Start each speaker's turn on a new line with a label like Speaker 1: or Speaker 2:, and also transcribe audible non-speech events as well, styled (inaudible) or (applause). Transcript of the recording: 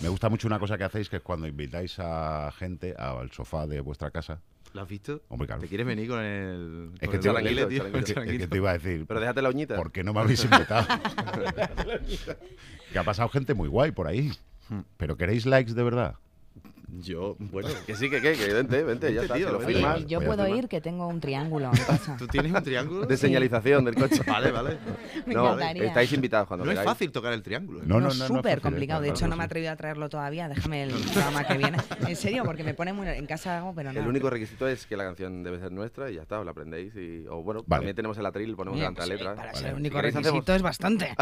Speaker 1: Me gusta mucho una cosa que hacéis, que es cuando invitáis a gente al sofá de vuestra casa.
Speaker 2: ¿Lo has
Speaker 3: visto?
Speaker 1: Hombre, ¿Te quieres venir
Speaker 3: con el,
Speaker 1: es tío? te (laughs) iba a decir... Pero déjate la uñita. ¿Por qué no me habéis invitado? (laughs) que ha pasado gente muy guay por ahí. Hmm. Pero queréis likes de verdad. Yo, bueno, (laughs)
Speaker 4: que sí, que, que, que vente, vente, ya está, lo firmas. Yo puedo ir,
Speaker 5: que tengo un triángulo en (laughs) casa. ¿Tú tienes un triángulo? De
Speaker 1: señalización del coche. (laughs) vale, vale.
Speaker 5: no, estáis invitados
Speaker 3: cuando No es fácil tocar el triángulo. ¿eh? No,
Speaker 2: no, no. Es súper
Speaker 6: complicado. De hecho, no me he atrevido a traerlo todavía. Déjame el programa que viene. En serio, porque me pone muy... En casa hago, pero no. El único
Speaker 2: requisito es que la canción debe ser nuestra y ya está, la aprendéis. Y, o bueno, también tenemos el atril, ponemos la letra. el pues, eh, único requisito
Speaker 7: es bastante.